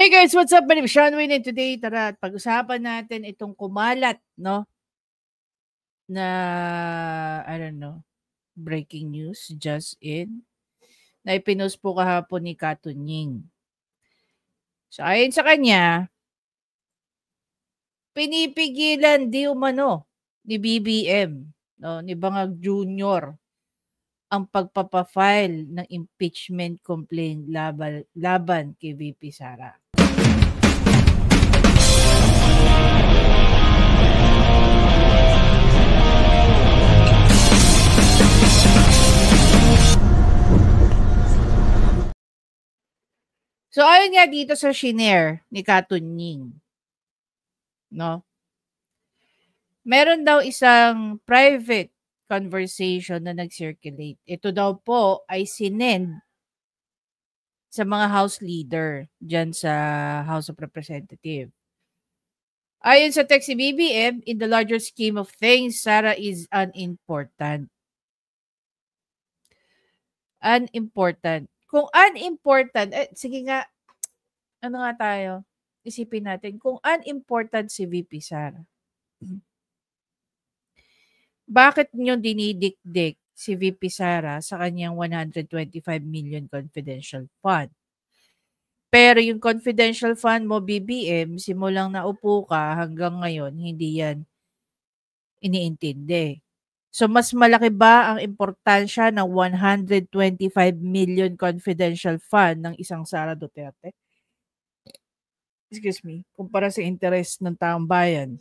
Hey guys, what's up? My name is Sean Wayne and today tara at pag-usapan natin itong kumalat, no? Na, I don't know, breaking news just in na ipinost po kahapon ni Katunying. So ayon sa kanya, pinipigilan di umano ni BBM, no, ni Bangag Junior, ang pagpapafile ng impeachment complaint laban, laban kay VP Sara. So ayun nga dito sa Shiner ni Katunying. No? Meron daw isang private conversation na nag-circulate. Ito daw po ay sinend sa mga house leader dyan sa House of Representatives. Ayon sa text ni BBM, in the larger scheme of things, Sarah is unimportant. Unimportant. Kung unimportant, eh, sige nga, ano nga tayo? Isipin natin, kung unimportant si VP Sarah, bakit nyo dinidikdik si VP Sara sa kanyang 125 million confidential fund? Pero yung confidential fund mo, BBM, simulang naupo ka hanggang ngayon, hindi yan iniintindi. So mas malaki ba ang importansya ng 125 million confidential fund ng isang Sara Duterte? Excuse me, kumpara sa interest ng taong bayan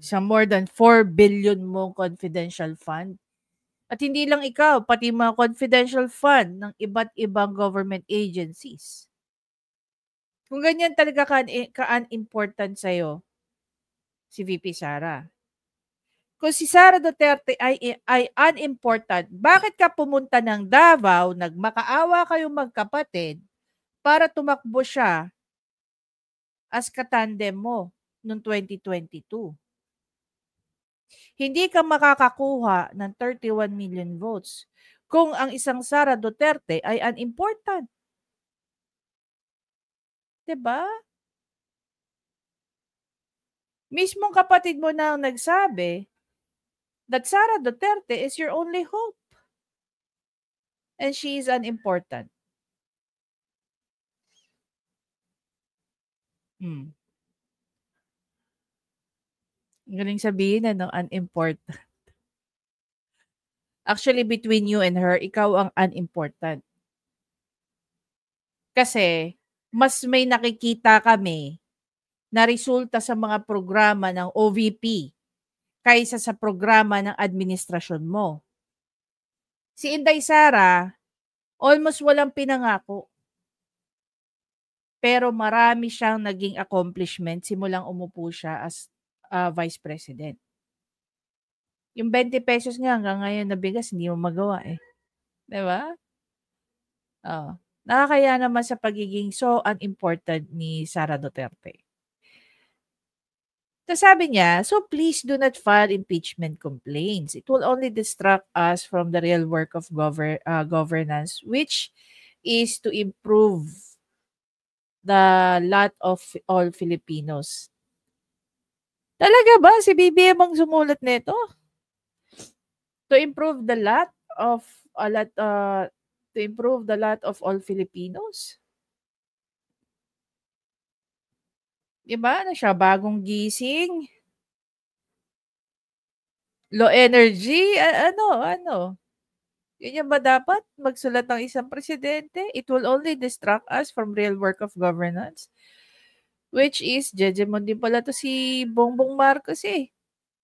sa more than 4 billion mo confidential fund. At hindi lang ikaw, pati mga confidential fund ng iba't ibang government agencies. Kung ganyan talaga ka eh, important sa iyo si VP Sara. Kung si Sara Duterte ay, ay unimportant, bakit ka pumunta ng Davao, nagmakaawa kayo magkapatid, para tumakbo siya as katandem mo noong 2022. Hindi ka makakakuha ng 31 million votes kung ang isang Sara Duterte ay unimportant. 'Di ba? Mismong kapatid mo na ang nagsabi that Sara Duterte is your only hope. And she is unimportant. Hmm. Galing sabihin, ano, unimportant. Actually, between you and her, ikaw ang unimportant. Kasi, mas may nakikita kami na resulta sa mga programa ng OVP kaysa sa programa ng administrasyon mo. Si Inday Sara, almost walang pinangako. Pero marami siyang naging accomplishment simulang umupo siya as uh, Vice President. Yung 20 pesos nga hanggang ngayon na bigas, hindi mo magawa eh. ba? Diba? Oh. Nakakaya naman sa pagiging so unimportant ni Sara Duterte. So sabi niya, so please do not file impeachment complaints. It will only distract us from the real work of gover uh, governance, which is to improve the lot of all Filipinos Talaga ba si BBM ang sumulat nito? To improve the lot of a lot uh, to improve the lot of all Filipinos. Diba? Ano siya? Bagong gising? Low energy? A- ano? Ano? Yun yan ba dapat? Magsulat ng isang presidente? It will only distract us from real work of governance. Which is, Jejemon din pala to si Bongbong Marcos eh.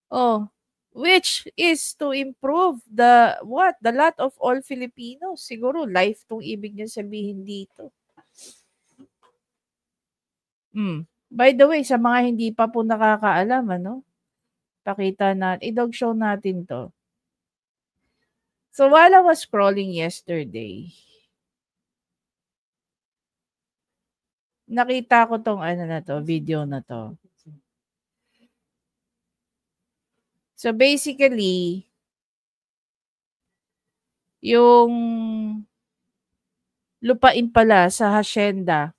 Oh, which is to improve the, what, the lot of all Filipinos. Siguro, life tong ibig niya sabihin dito. Mm. By the way, sa mga hindi pa po nakakaalam, ano, pakita natin, i-dog show natin to. So while I was scrolling yesterday, nakita ko tong ano na to, video na to. So basically, yung lupain pala sa Hacienda,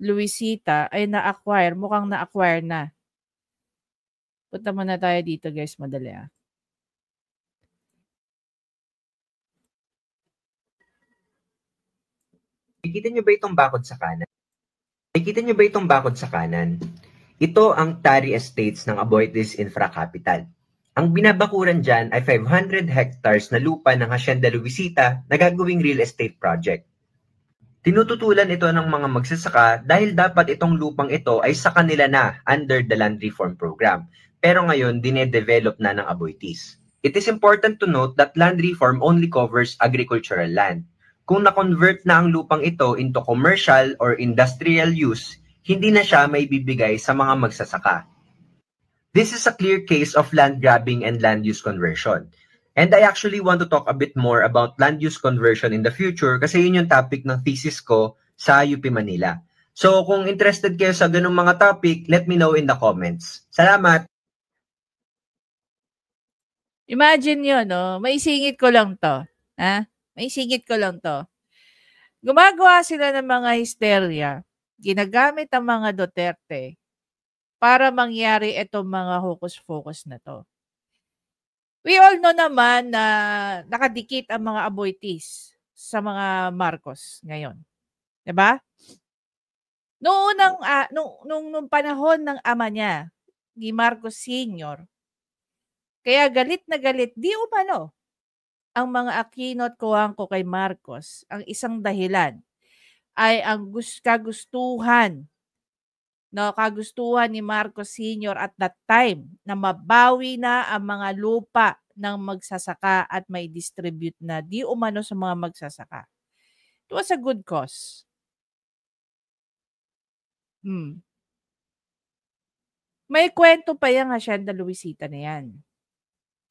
Luisita, ay na-acquire. Mukhang na-acquire na. Punta muna tayo dito guys, madali ah. Nakikita niyo ba itong bakod sa kanan? Nakikita niyo ba itong bakod sa kanan? Ito ang Tari Estates ng Aboitiz Infracapital. Ang binabakuran dyan ay 500 hectares na lupa ng Hacienda Luisita na gagawing real estate project. Tinututulan ito ng mga magsasaka dahil dapat itong lupang ito ay sa kanila na under the Land Reform Program. Pero ngayon, dinedevelop na ng Aboitiz. It is important to note that land reform only covers agricultural land kung na-convert na ang lupang ito into commercial or industrial use, hindi na siya may bibigay sa mga magsasaka. This is a clear case of land grabbing and land use conversion. And I actually want to talk a bit more about land use conversion in the future kasi yun yung topic ng thesis ko sa UP Manila. So kung interested kayo sa ganung mga topic, let me know in the comments. Salamat! Imagine yun, no? Maisingit ko lang to. Ha? May singit ko lang to. Gumagawa sila ng mga hysteria. Ginagamit ang mga Duterte para mangyari itong mga hocus-focus na to. We all know naman na nakadikit ang mga aboitis sa mga Marcos ngayon. 'Di ba? Noong unang uh, nung, nung nung panahon ng ama niya, ni Marcos Sr. Kaya galit na galit di umano ang mga Aquino at Coangco kay Marcos, ang isang dahilan ay ang kagustuhan no, kagustuhan ni Marcos Sr. at that time na mabawi na ang mga lupa ng magsasaka at may distribute na di umano sa mga magsasaka. It was a good cause. Hmm. May kwento pa yung Hacienda Luisita na yan.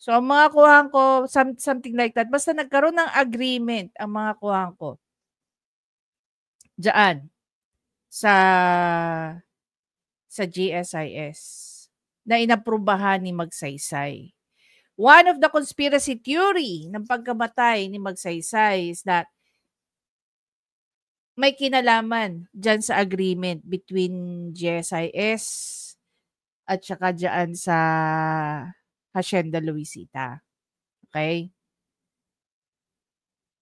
So, ang mga kuhan ko, some, something like that. Basta nagkaroon ng agreement ang mga kuhan ko. Diyan. Sa, sa GSIS. Na inaprubahan ni Magsaysay. One of the conspiracy theory ng pagkamatay ni Magsaysay is that may kinalaman dyan sa agreement between GSIS at saka dyan sa Hacienda Luisita. Okay?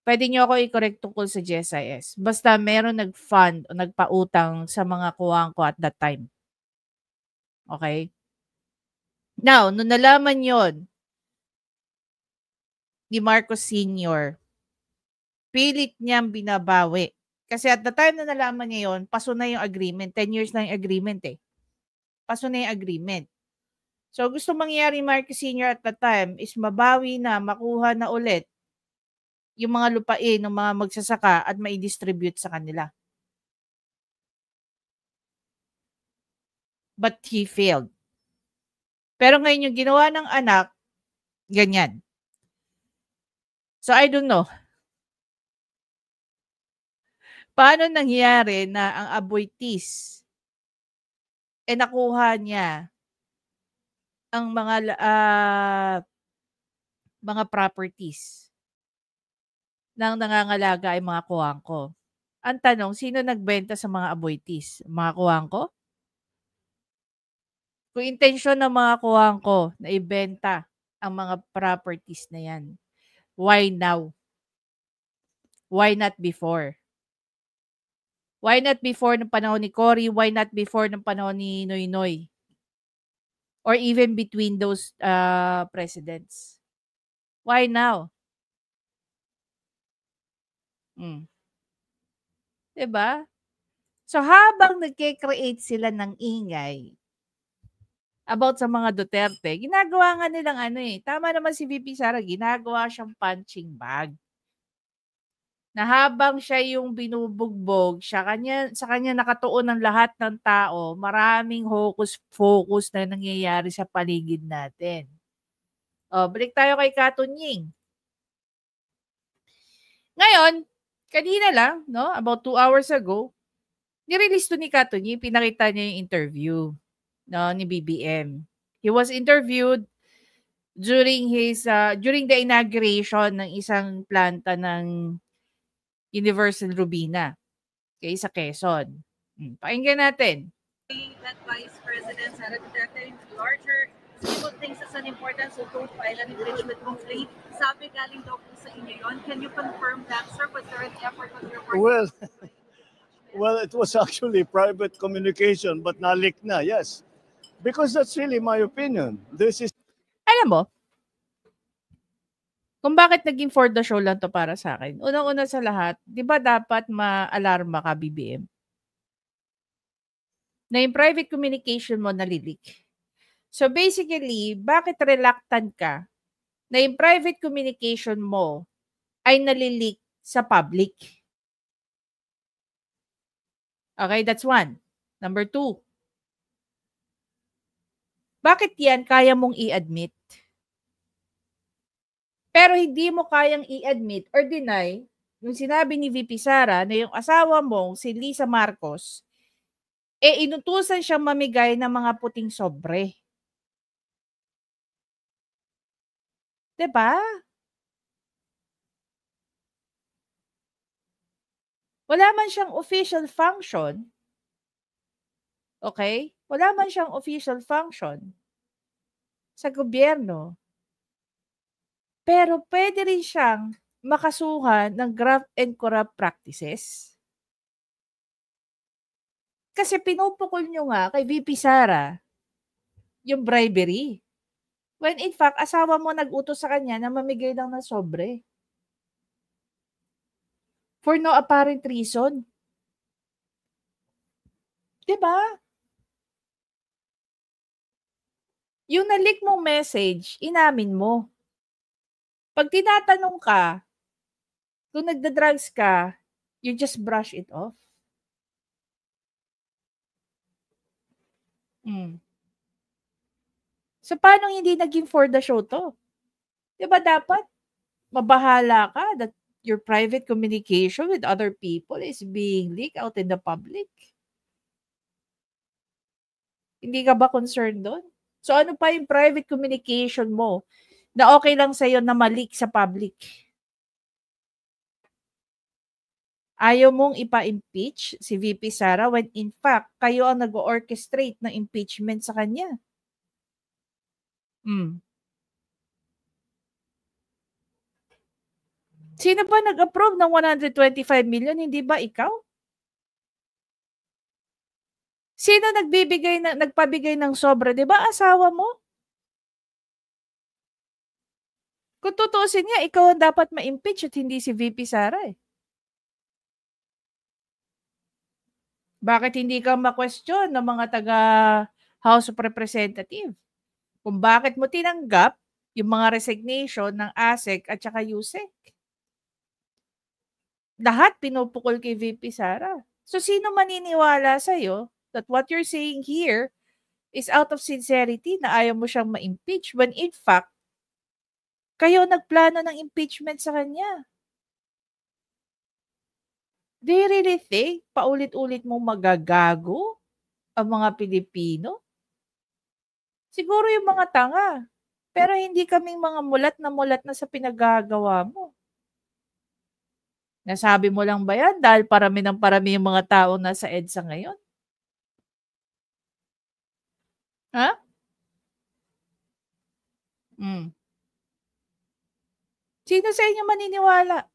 Pwede niyo ako i-correct tungkol sa GSIS. Basta meron nag-fund o nagpautang sa mga kuwang ko at that time. Okay? Now, nung nalaman yon ni Marcos Sr., pilit niyang binabawi. Kasi at the time na nalaman niya yon, paso na yung agreement. 10 years na yung agreement eh. Paso na yung agreement. So gusto mangyari Marcos Sr. at that time is mabawi na, makuha na ulit yung mga lupain ng mga magsasaka at ma distribute sa kanila. But he failed. Pero ngayon yung ginawa ng anak, ganyan. So I don't know. Paano nangyari na ang aboitis eh nakuha niya ang mga uh, mga properties ng nangangalaga ay mga kuwangko. Ang tanong, sino nagbenta sa mga aboitis? Mga kuwangko? Kung intensyon ng mga kuwangko na ibenta ang mga properties na yan, why now? Why not before? Why not before ng panahon ni Cory? Why not before ng panahon ni Noynoy? Noy? or even between those uh, presidents. Why now? Mm. 'Di ba? So habang nagke-create sila ng ingay about sa mga Duterte, ginagawa nga nilang ano eh, tama naman si VP Sara, ginagawa siyang punching bag na habang siya yung binubugbog, siya kanya, sa kanya nakatuon ng lahat ng tao, maraming hocus-focus na nangyayari sa paligid natin. O, oh, balik tayo kay Katon Ying. Ngayon, kanina lang, no, about two hours ago, nirelease to ni Katon Ying, pinakita niya yung interview no, ni BBM. He was interviewed during his uh, during the inauguration ng isang planta ng Universal Rubina. Okay, sa Quezon. Hmm. Pakinggan natin. That Vice President Sara Duterte larger people thinks it's an importance of don't file an impeachment complaint. Sabi galing daw sa inyo yon. Can you confirm that, sir? Was there an effort on your part? Well, well, it was actually private communication, but nalik na, yes. Because that's really my opinion. This is... Alam mo, kung bakit naging for the show lang to para sa akin. Unang-una sa lahat, 'di ba dapat ma-alarma ka BBM? Na yung private communication mo nalilik. So basically, bakit reluctant ka na yung private communication mo ay nalilik sa public? Okay, that's one. Number two, bakit yan kaya mong i-admit? Pero hindi mo kayang i-admit or deny yung sinabi ni VP Sara na yung asawa mong si Lisa Marcos, eh inutusan siyang mamigay ng mga puting sobre. 'Di ba? Wala man siyang official function. Okay? Wala man siyang official function sa gobyerno. Pero pwede rin siyang makasuhan ng graft and corrupt practices. Kasi pinupukol nyo nga kay VP Sara yung bribery. When in fact, asawa mo nag-utos sa kanya na mamigay lang ng sobre. For no apparent reason. ba? Diba? Yung nalik mong message, inamin mo. Pag tinatanong ka, kung nagda-drugs ka, you just brush it off. Mm. So, paano hindi naging for the show to? Di ba dapat mabahala ka that your private communication with other people is being leaked out in the public? Hindi ka ba concerned doon? So, ano pa yung private communication mo na okay lang sa'yo na malik sa public. Ayaw mong ipa-impeach si VP Sara when in fact, kayo ang nag-orchestrate ng impeachment sa kanya. Mm. Sino ba nag-approve ng 125 million? Hindi ba ikaw? Sino nagbibigay na, nagpabigay ng sobra? Di ba asawa mo? Kung tutusin niya, ikaw ang dapat ma-impeach at hindi si VP Sara eh. Bakit hindi ka ma-question ng mga taga House of Representative? Kung bakit mo tinanggap yung mga resignation ng ASEC at saka USEC? Lahat pinupukol kay VP Sara. So sino maniniwala sa'yo that what you're saying here is out of sincerity na ayaw mo siyang ma-impeach when in fact kayo nagplano ng impeachment sa kanya. Do you really think paulit-ulit mo magagago ang mga Pilipino? Siguro yung mga tanga. Pero hindi kaming mga mulat na mulat na sa pinagagawa mo. Nasabi mo lang ba yan dahil parami ng parami yung mga tao na sa EDSA ngayon? Ha? Hmm. Sino sa inyo maniniwala?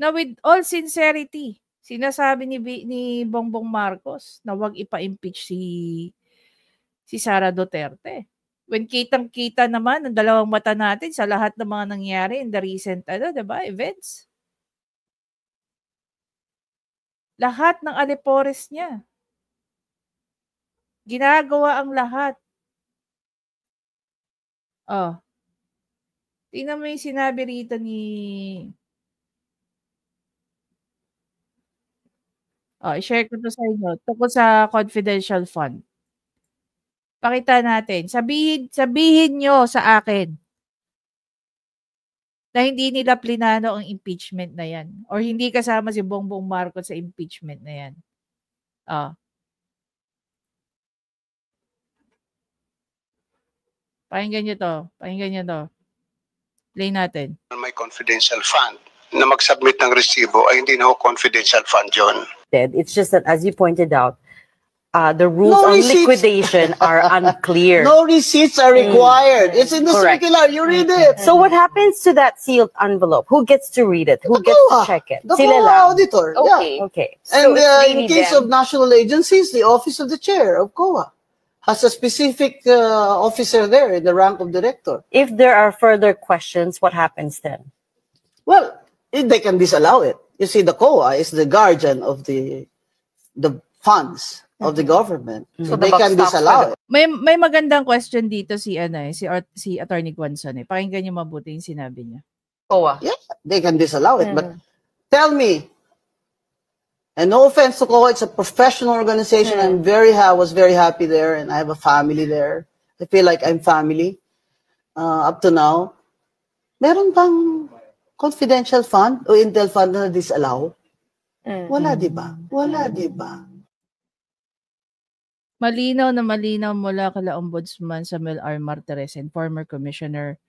Na with all sincerity, sinasabi ni, B, ni Bongbong Marcos na wag ipa-impeach si, si Sara Duterte. When kitang-kita naman ang dalawang mata natin sa lahat ng mga nangyari in the recent ano, diba, events. Lahat ng alepores niya. Ginagawa ang lahat. Oh, Tingnan mo yung sinabi rito ni... Oh, share ko to sa inyo. Tungkol sa confidential fund. Pakita natin. Sabihin, sabihin nyo sa akin na hindi nila plinano ang impeachment na yan. Or hindi kasama si Bongbong Marcos sa impeachment na yan. Oh. Pakinggan nyo to. Pakinggan nyo to. Play natin. May confidential fund na mag-submit ng resibo ay hindi na ho confidential fund yon. It's just that as you pointed out, uh, the rules no on receipts. liquidation are unclear. no receipts are mm. required. Mm. It's in the Correct. circular. You read mm-hmm. it. So what happens to that sealed envelope? Who gets to read it? Who the gets COA. to check it? The Sila COA auditor. Okay. Yeah. Okay. So and uh, in case them. of national agencies, the office of the chair of COA has a specific uh, officer there in the rank of director. If there are further questions, what happens then? Well, they can disallow it. You see, the COA is the guardian of the the funds of the mm-hmm. government. Mm -hmm. So they can disallow it. May may magandang question dito si ano eh, si Ar si Attorney Guanson eh. Pakinggan niyo mabuti 'yung sinabi niya. COA. Yeah, they can disallow it, yeah. but mm. tell me, And no offense to Koa, it's a professional organization. Yeah. I'm very ha- was very happy there, and I have a family there. I feel like I'm family uh, up to now. Meron bang confidential fund o Intel fund na disallow? Mm-hmm. Wala, di ba? Wala, mm-hmm. di ba? Malinaw na malinaw mula kala Ombudsman Samuel R. Martires and former Commissioner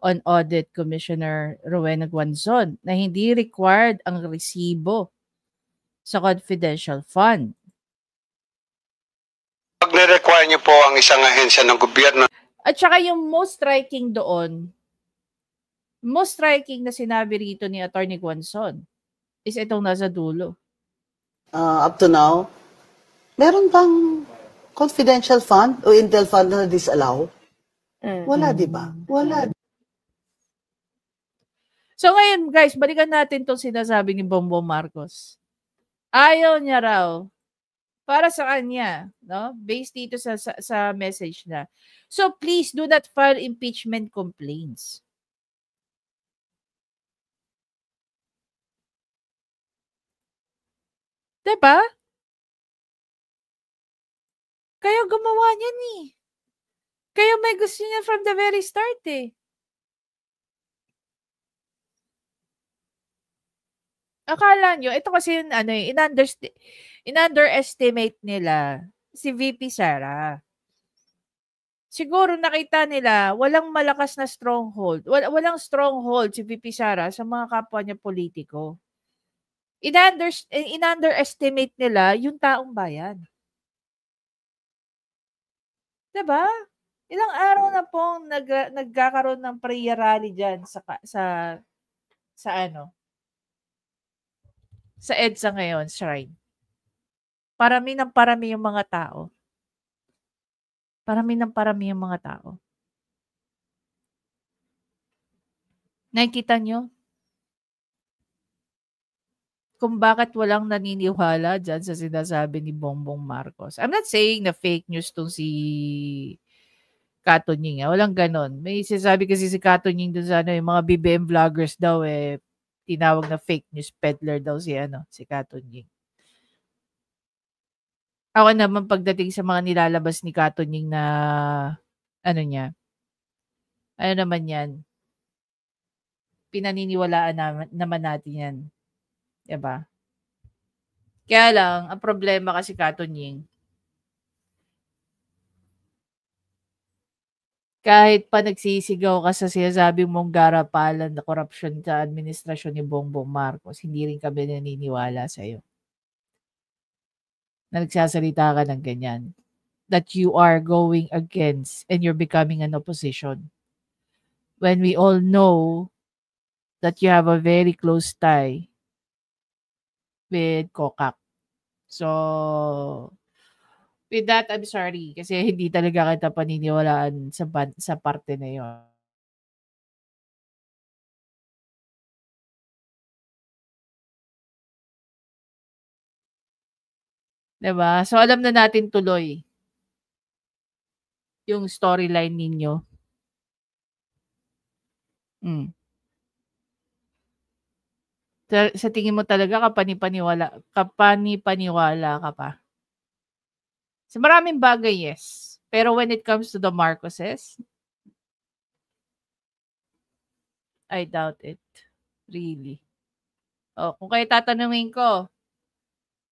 on Audit Commissioner Rowena Guanzon na hindi required ang resibo sa confidential fund. Pag require niyo po ang isang ahensya ng gobyerno. At saka yung most striking doon, most striking na sinabi rito ni Attorney Guanson is itong nasa dulo. Uh, up to now, meron bang confidential fund o intel fund na disallow? Mm. Wala, di ba? Wala. So ngayon, guys, balikan natin itong sinasabi ni Bongbong Marcos. Ayaw niya raw. Para sa kanya, no? Based dito sa, sa, sa message na. So please do not file impeachment complaints. Diba? Kayo gumawa niyan eh. Kayo may gusto niya from the very start eh. Akala nyo, ito kasi yung ano, eh, in-underestimate nila si VP Sara. Siguro nakita nila walang malakas na stronghold. Wal- walang stronghold si VP Sara sa mga kapwa niya politiko. In-under- in-underestimate nila yung taong bayan. Diba? Ilang araw na pong nag- nagkakaroon ng prayer rally dyan sa, sa, sa ano, sa EDSA ngayon, shrine. Parami ng parami yung mga tao. Parami ng parami yung mga tao. Nakikita nyo? Kung bakit walang naniniwala dyan sa sinasabi ni Bongbong Marcos. I'm not saying na fake news tong si Kato Katonying. Ah. Walang ganon. May sinasabi kasi si Kato Katonying dun sa ano, yung mga BBM vloggers daw eh, tinawag na fake news peddler daw si ano, si Katon Ying. Ako naman pagdating sa mga nilalabas ni Katon Ying na ano niya. Ano naman 'yan? Pinaniniwalaan naman, naman natin 'yan. 'Di ba? Kaya lang, ang problema kasi Katon Ying, kahit pa nagsisigaw ka sa sinasabi mong garapalan na corruption sa administrasyon ni Bongbong Marcos, hindi rin kami naniniwala sa iyo. Na nagsasalita ka ng ganyan. That you are going against and you're becoming an opposition. When we all know that you have a very close tie with COCAC. So, with that, I'm sorry. Kasi hindi talaga kita paniniwalaan sa, sa parte na yun. Diba? So, alam na natin tuloy yung storyline ninyo. Mm. Sa, sa tingin mo talaga kapanipaniwala, kapanipaniwala ka pa? Sa maraming bagay, yes. Pero when it comes to the Marcoses, I doubt it. Really. O, oh, kung kayo tatanungin ko,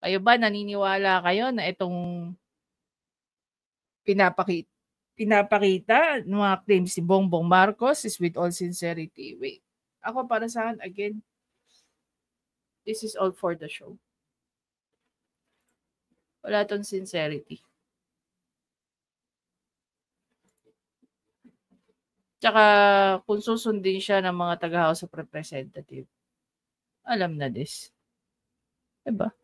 kayo ba naniniwala kayo na itong pinapakita, pinapakita ng mga claims si Bongbong Marcos is with all sincerity. Wait, ako para sa again, this is all for the show. Wala tong sincerity. Tsaka kung susundin siya ng mga taga-House of Representative, alam na this. Diba?